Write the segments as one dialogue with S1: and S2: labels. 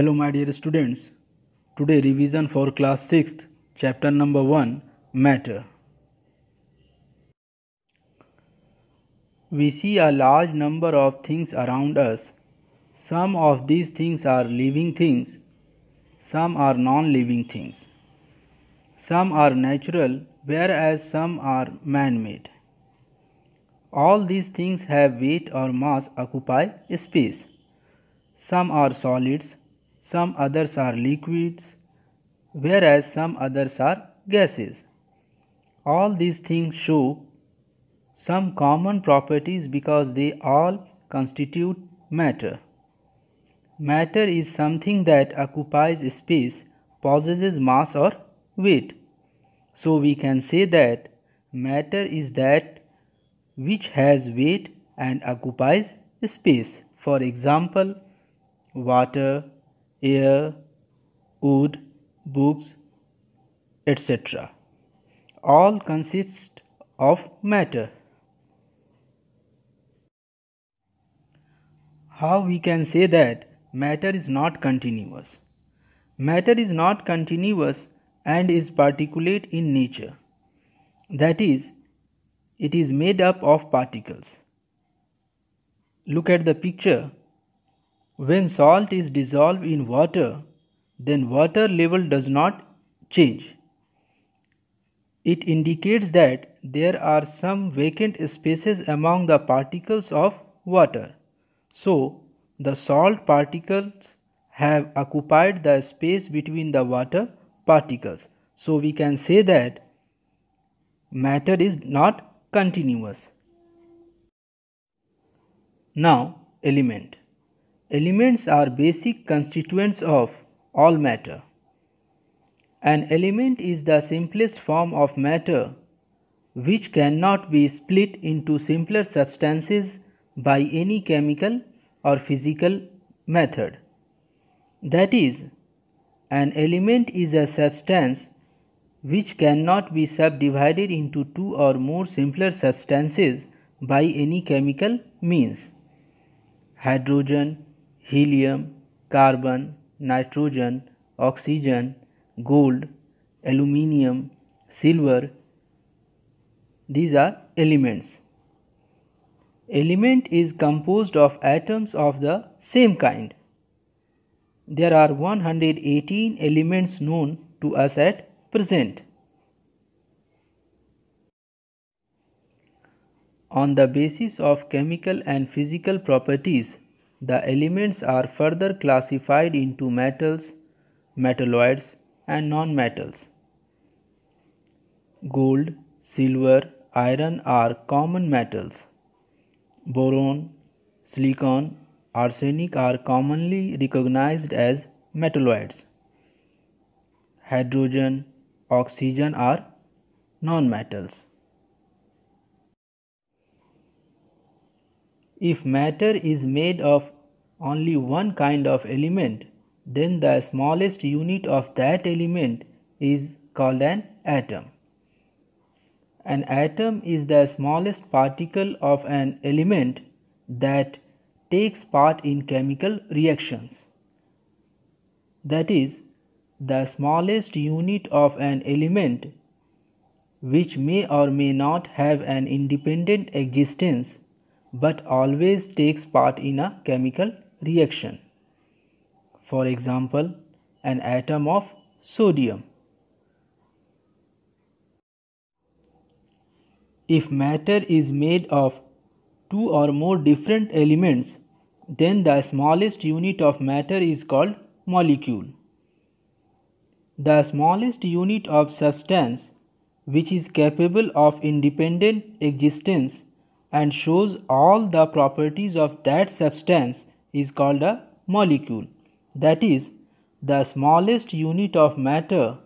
S1: Hello my dear students, today revision for class 6th chapter number 1 matter. We see a large number of things around us. Some of these things are living things, some are non-living things. Some are natural whereas some are man-made. All these things have weight or mass occupy space. Some are solids, some others are liquids, whereas some others are gases. All these things show some common properties because they all constitute matter. Matter is something that occupies space, possesses mass or weight. So we can say that matter is that which has weight and occupies space. For example, water, air, wood, books, etc. All consist of matter. How we can say that matter is not continuous? Matter is not continuous and is particulate in nature. That is, it is made up of particles. Look at the picture when salt is dissolved in water, then water level does not change. It indicates that there are some vacant spaces among the particles of water. So, the salt particles have occupied the space between the water particles. So, we can say that matter is not continuous. Now, element. Elements are basic constituents of all matter. An element is the simplest form of matter which cannot be split into simpler substances by any chemical or physical method. That is, an element is a substance which cannot be subdivided into two or more simpler substances by any chemical means. Hydrogen, helium, carbon, nitrogen, oxygen, gold, aluminium, silver. These are elements. Element is composed of atoms of the same kind. There are 118 elements known to us at present. On the basis of chemical and physical properties, the elements are further classified into metals, metalloids and non-metals. Gold, silver, iron are common metals. Boron, silicon, arsenic are commonly recognized as metalloids. Hydrogen, oxygen are non-metals. If matter is made of only one kind of element, then the smallest unit of that element is called an atom. An atom is the smallest particle of an element that takes part in chemical reactions. That is, the smallest unit of an element which may or may not have an independent existence but always takes part in a chemical reaction. For example, an atom of sodium. If matter is made of two or more different elements, then the smallest unit of matter is called molecule. The smallest unit of substance which is capable of independent existence and shows all the properties of that substance is called a molecule. That is, the smallest unit of matter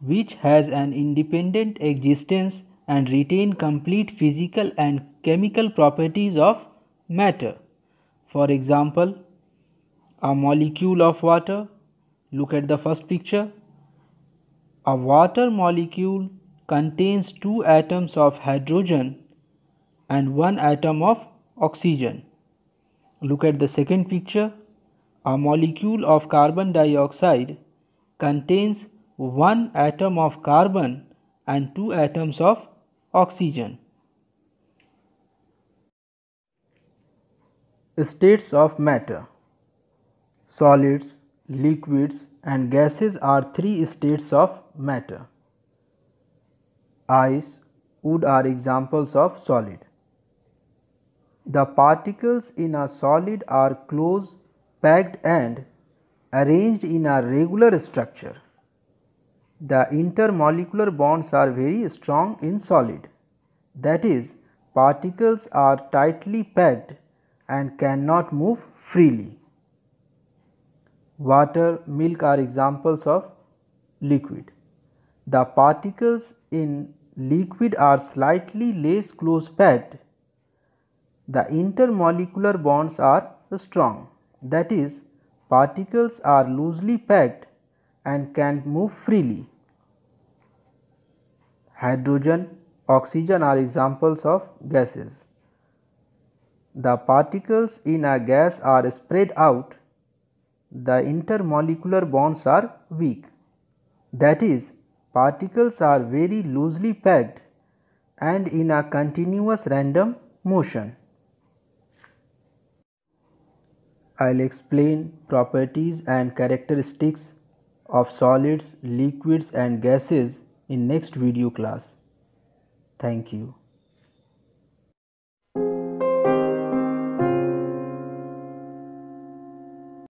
S1: which has an independent existence and retain complete physical and chemical properties of matter. For example, a molecule of water, look at the first picture. A water molecule contains two atoms of hydrogen and 1 atom of oxygen. Look at the second picture. A molecule of carbon dioxide contains 1 atom of carbon and 2 atoms of oxygen. States of matter Solids, liquids and gases are three states of matter. Ice, wood are examples of solid. The particles in a solid are close packed and arranged in a regular structure. The intermolecular bonds are very strong in solid. That is, particles are tightly packed and cannot move freely. Water, milk are examples of liquid. The particles in liquid are slightly less close packed the intermolecular bonds are strong that is particles are loosely packed and can move freely. Hydrogen, oxygen are examples of gases. The particles in a gas are spread out, the intermolecular bonds are weak. That is, particles are very loosely packed and in a continuous random motion. I'll explain properties and characteristics of solids, liquids and gases in next video class. Thank you.